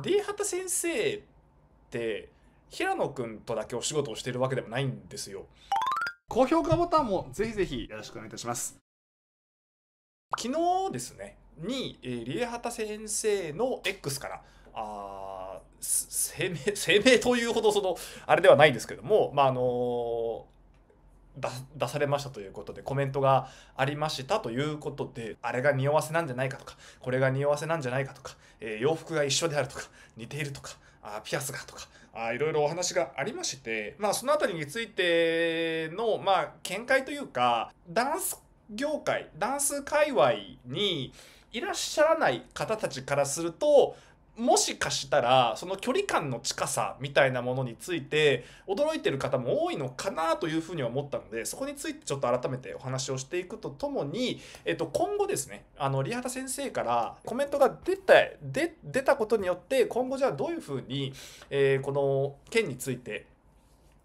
出畑先生って平野くんとだけお仕事をしてるわけでもないんですよ高評価ボタンもぜひぜひよろしくお願いいたします昨日ですねに、えー、リエハタ先生の X からあ生命生命というほどそのあれではないんですけども、まああのー出されましたということでコメントがありましたということであれが匂わせなんじゃないかとかこれが匂わせなんじゃないかとか、えー、洋服が一緒であるとか似ているとかあピアスがとかあいろいろお話がありましてまあその辺りについてのまあ見解というかダンス業界ダンス界隈にいらっしゃらない方たちからするともしかしたらその距離感の近さみたいなものについて驚いてる方も多いのかなというふうには思ったのでそこについてちょっと改めてお話をしていくとともに、えっと、今後ですねあのリハタ先生からコメントが出た出たことによって今後じゃあどういうふうに、えー、この件について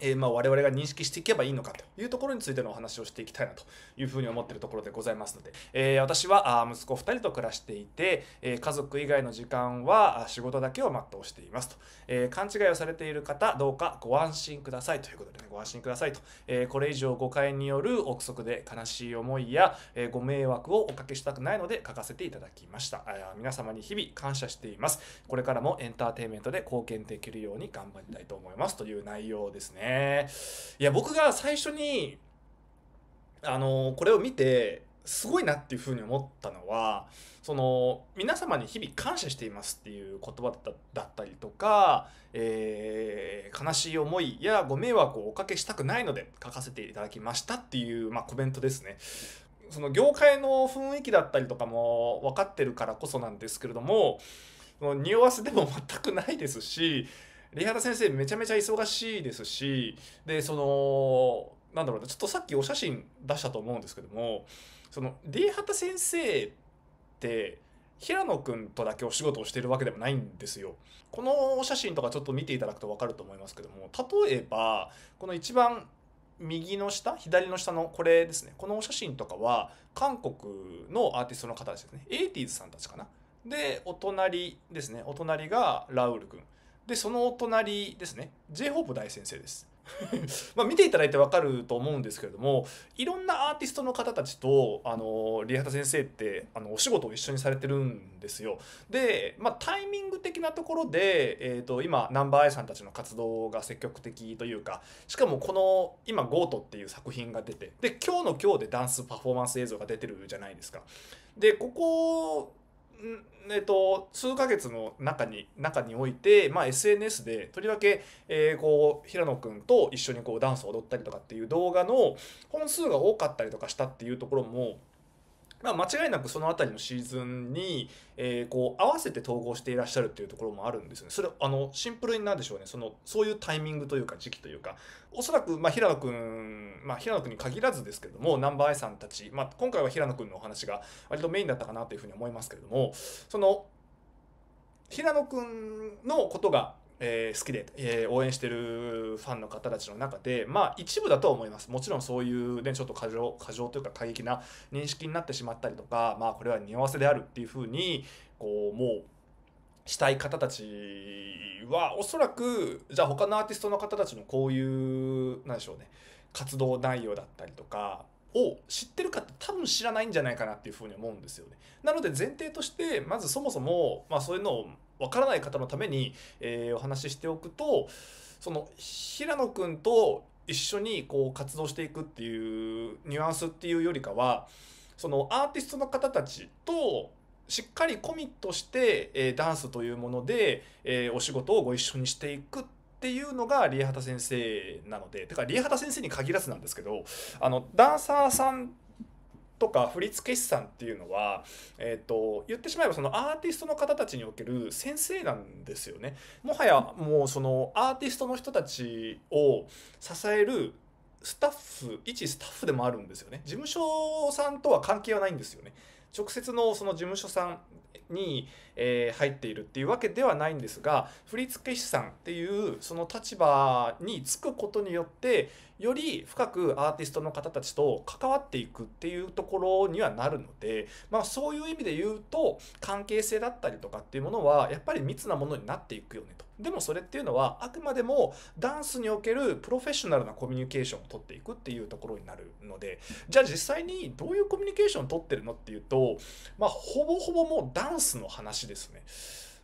えー、まあ我々が認識していけばいいのかというところについてのお話をしていきたいなというふうに思ってるところでございますので、えー、私は息子2人と暮らしていて、えー、家族以外の時間は仕事だけを全うしていますと、えー、勘違いをされている方どうかご安心くださいということで、ね、ご安心くださいと、えー、これ以上誤解による憶測で悲しい思いや、えー、ご迷惑をおかけしたくないので書かせていただきました皆様に日々感謝していますこれからもエンターテインメントで貢献できるように頑張りたいと思いますという内容ですねね。いや、僕が最初に、あの、これを見て、すごいなっていうふうに思ったのは、その、皆様に日々感謝していますっていう言葉だったりとか、えー、悲しい思いやご迷惑をおかけしたくないので書かせていただきましたっていう、まあ、コメントですね。その業界の雰囲気だったりとかも分かってるからこそなんですけれども、匂わせでも全くないですし、リハ先生めちゃめちゃ忙しいですしでそのなんだろうなちょっとさっきお写真出したと思うんですけどもそのリハた先生って平野くんとだけお仕事をしているわけでもないんですよ。このお写真とかちょっと見ていただくと分かると思いますけども例えばこの一番右の下左の下のこれですねこのお写真とかは韓国のアーティストの方ですねエイティーズさんたちかな。でお隣ですねお隣がラウールくん。でそのお隣ですね j ホープ大先生です ま見ていただいて分かると思うんですけれどもいろんなアーティストの方たちとあのリハタ先生ってあのお仕事を一緒にされてるんですよ。で、まあ、タイミング的なところで、えーと、と今ナンバーアイさんたちの活動が積極的というかしかもこの今「ゴートっていう作品が出てで今日の今日でダンスパフォーマンス映像が出てるじゃないですか。でここえっと、数ヶ月の中に中において、まあ、SNS でとりわけ、えー、こう平野くんと一緒にこうダンスを踊ったりとかっていう動画の本数が多かったりとかしたっていうところもまあ、間違いなくその辺りのシーズンに、えー、こう合わせて統合していらっしゃるっていうところもあるんですよね。それあのシンプルになんでしょうねそのそういうタイミングというか時期というかおそらく、ま平野君、まあ、平野君に限らずですけれどもナ南波愛さんたち、まあ、今回は平野君のお話が割とメインだったかなというふうに思いますけれどもその平野君のことがえー、好きで、えー、応援してるファンの方たちの中で、まあ一部だとは思います。もちろんそういうね、ちょっと過剰、過剰というか過激な認識になってしまったりとか、まあこれは匂わせであるっていうふうに、こう、もう、したい方たちは、おそらく、じゃあ他のアーティストの方たちのこういう、なんでしょうね、活動内容だったりとか、を知ってるかって多分知らないんじゃないかなっていうふに思うんですよね。なので前提としてまずそもそも、まあ、そういうのをわからない方のために、えー、お話ししておくとその平野君と一緒にこう活動していくっていうニュアンスっていうよりかはそのアーティストの方たちとしっかりコミットして、えー、ダンスというもので、えー、お仕事をご一緒にしていくっていうのがリエハタ先生なのでてかリエハタ先生に限らずなんですけどあのダンサーさんとか振付師さんっていうのは、えーと、と言ってしまえばそのアーティストの方たちにおける先生なんですよね。もはやもうそのアーティストの人たちを支えるスタッフ一スタッフでもあるんですよね事務所さんとは関係はないんですよね直接のその事務所さんに、え入っているっていうわけではないんですが振付師さんっていうその立場につくことによってより深くアーティストの方たちと関わっていくっていうところにはなるので、まあ、そういう意味で言うと関係性だったりとかっていうものはやっぱり密なものになっていくよねと。でもそれっていうのはあくまでもダンスにおけるプロフェッショナルなコミュニケーションを取っていくっていうところになるのでじゃあ実際にどういうコミュニケーションを取ってるのっていうとまあほぼほぼもうダンスの話ですね。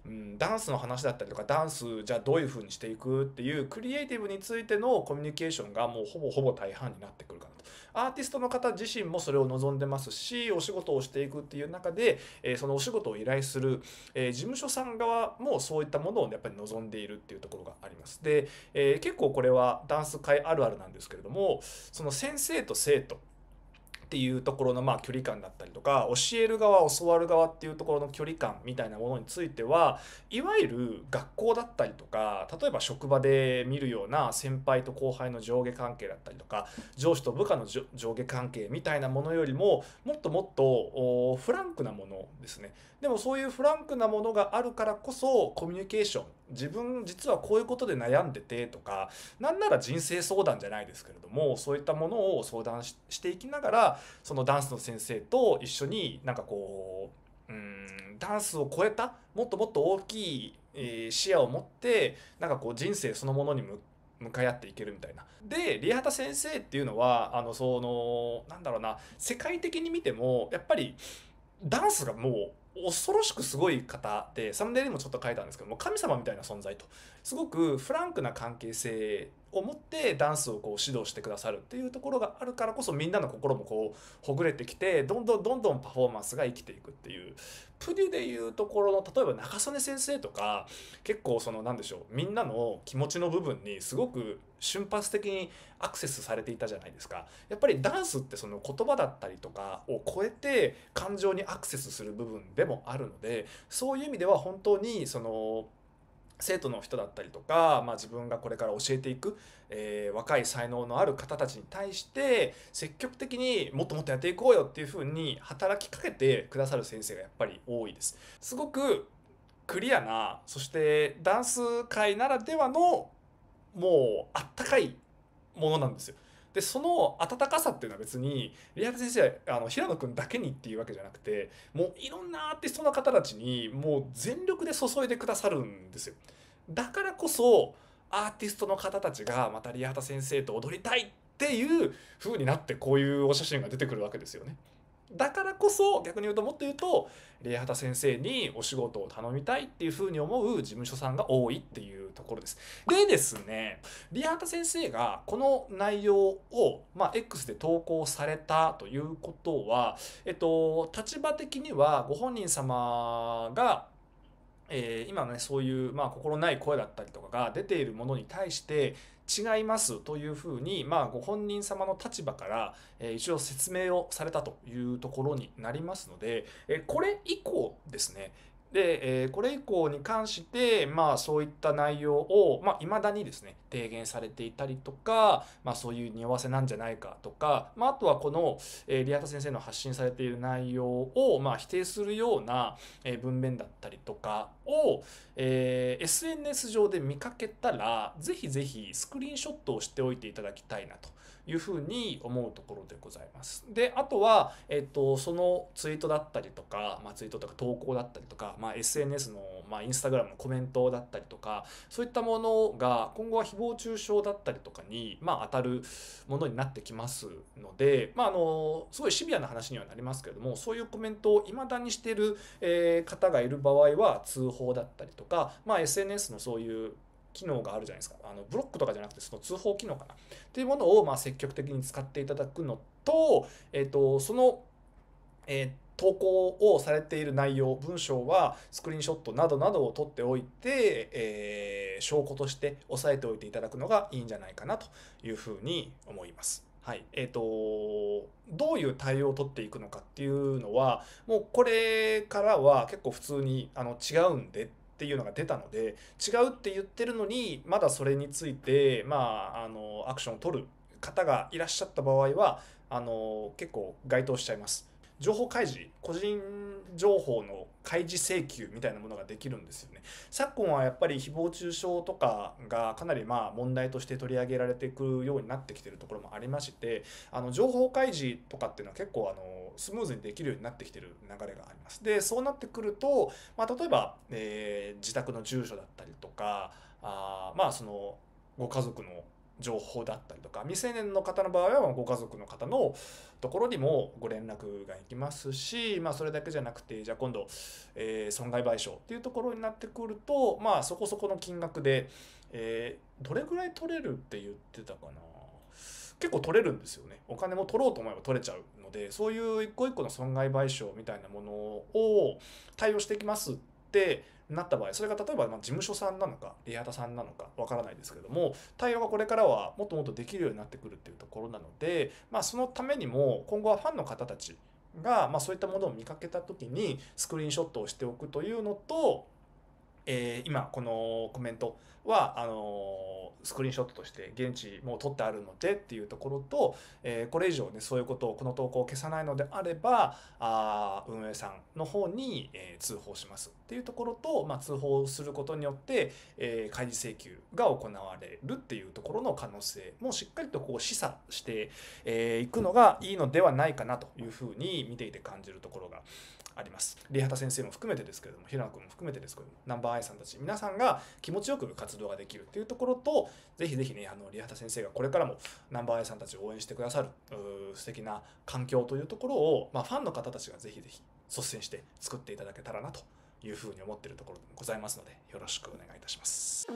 うん、ダンスの話だったりとかダンスじゃあどういう風にしていくっていうクリエイティブについてのコミュニケーションがもうほぼほぼ大半になってくるかなとアーティストの方自身もそれを望んでますしお仕事をしていくっていう中で、えー、そのお仕事を依頼する、えー、事務所さん側もそういったものを、ね、やっぱり望んでいるっていうところがありますで、えー、結構これはダンス界あるあるなんですけれどもその先生と生徒っていうところのまあ距離感だったりとか教える側教わる側っていうところの距離感みたいなものについてはいわゆる学校だったりとか例えば職場で見るような先輩と後輩の上下関係だったりとか上司と部下の上下関係みたいなものよりももっともっとフランクなものですねでもそういうフランクなものがあるからこそコミュニケーション自分実はこういうことで悩んでてとかなんなら人生相談じゃないですけれどもそういったものを相談していきながらそのダンスの先生と一緒になんかこううんダンスを超えたもっともっと大きい、えー、視野を持ってなんかこう人生そのものに向向かい合っていけるみたいな。でリハタ先生っていうのはあのそのなんだろうな世界的に見てもやっぱりダンスがもう恐ろしくすごい方でサムネイルにもちょっと書いたんですけども神様みたいな存在とすごくフランクな関係性を持ってダンスをこう指導してくださるっていうところがあるからこそみんなの心もこうほぐれてきてどんどんどんどんパフォーマンスが生きていくっていうプデュでいうところの例えば中曽根先生とか結構その何でしょうみんなの気持ちの部分にすごく瞬発的にアクセスされていたじゃないですかやっぱりダンスってその言葉だったりとかを超えて感情にアクセスする部分でもあるのでそういう意味では本当にその生徒の人だったりとか、まあ、自分がこれから教えていく、えー、若い才能のある方たちに対して積極的にもっともっとやっていこうよっていうふうに働きかけてくださる先生がやっぱり多いです。すごくクリアなそしてダンス界ならではのもうあったかいものなんですよ。でその温かさっていうのは別にリアル先生はあの平野君だけにっていうわけじゃなくてもういろんなアーティストの方たちにもう全力で注いでくださるんですよ。だからこそアーティストの方たちがまたリアタ先生と踊りたいっていう風になってこういうお写真が出てくるわけですよね。だからこそ逆に言うともっと言うと礼畑ハタ先生にお仕事を頼みたいっていうふうに思う事務所さんが多いっていうところです。でですね礼畑ハタ先生がこの内容を、まあ、X で投稿されたということは、えっと、立場的にはご本人様がえー、今ねそういう、まあ、心ない声だったりとかが出ているものに対して違いますというふうに、まあ、ご本人様の立場から、えー、一応説明をされたというところになりますので、えー、これ以降ですね、で、えー、これ以降に関して、まあ、そういった内容を、まあ、未だにですね、提言されていたりとか、まあ、そういう匂わせなんじゃないかとか、まあ、あとはこの、えー、リアタ先生の発信されている内容を、まあ、否定するような、えー、文面だったりとかを、えー、SNS 上で見かけたら、ぜひぜひスクリーンショットをしておいていただきたいなと。いうふうに思うところでございます。であとは、えっと、そのツイートだったりとか、まあ、ツイートとか投稿だったりとか、まあ、SNS の、まあ、インスタグラムのコメントだったりとかそういったものが今後は誹謗中傷だったりとかに、まあ、当たるものになってきますので、まあ、あのすごいシビアな話にはなりますけれどもそういうコメントを未だにしてる、え方がいる場合は通報だったりとか、まあ、SNS のそういう機能があるじゃないですか。あのブロックとかじゃなくて、その通報機能かな。っていうものをまあ積極的に使っていただくのと、えっ、ー、と、その、えー、投稿をされている内容、文章はスクリーンショットなどなどを取っておいて、えー、証拠として押さえておいていただくのがいいんじゃないかなというふうに思います。はい。えっ、ー、と、どういう対応を取っていくのかっていうのは、もうこれからは結構普通にあの違うんでっっていうのが出たので違うって言ってるのにまだそれについてまああのアクションを取る方がいらっしゃった場合はあの結構該当しちゃいます。情報開示個人情報の開示請求みたいなものができるんですよね昨今はやっぱり誹謗中傷とかがかなりまあ問題として取り上げられていくようになってきてるところもありましてあの情報開示とかっていうのは結構あのスムーズにできるようになってきてる流れがあります。でそうなってくると、まあ、例えば、えー、自宅の住所だったりとかあまあそのご家族の情報だったりとか未成年の方の場合はご家族の方のところにもご連絡がいきますし、まあ、それだけじゃなくてじゃあ今度、えー、損害賠償っていうところになってくると、まあ、そこそこの金額で、えー、どれぐらい取れるって言ってたかな結構取れるんですよねお金も取ろうと思えば取れちゃうでそういう一個一個の損害賠償みたいなものを対応していきますってなった場合それが例えばま事務所さんなのかリアタさんなのかわからないですけども対応がこれからはもっともっとできるようになってくるっていうところなので、まあ、そのためにも今後はファンの方たちが、まそういったものを見かけた時にスクリーンショットをしておくというのとえー、今このコメントはあのー、スクリーンショットとして現地もう取ってあるのでっていうところと、えー、これ以上ねそういうことをこの投稿を消さないのであればあ運営さんの方に、え通報しますっていうところと、まあ、通報することによって、え開示請求が行われるっていうところの可能性もしっかりとこう示唆してい、えー、くのがいいのではないかなというふうに見ていて感じるところがあります。リハタ先生も含めてですけれども、平野君も含めてですけれども、南波イさんたち、皆さんが気持ちよく活動ができるっていうところと、ぜひぜひね、あの、リハタ先生がこれからも南波イさんたちを応援してくださる、素敵な環境というところを、まあ、ファンの方たちがぜひぜひ率先して作っていただけたらなというふうに思っているところでもございますので、よろしくお願いいたします。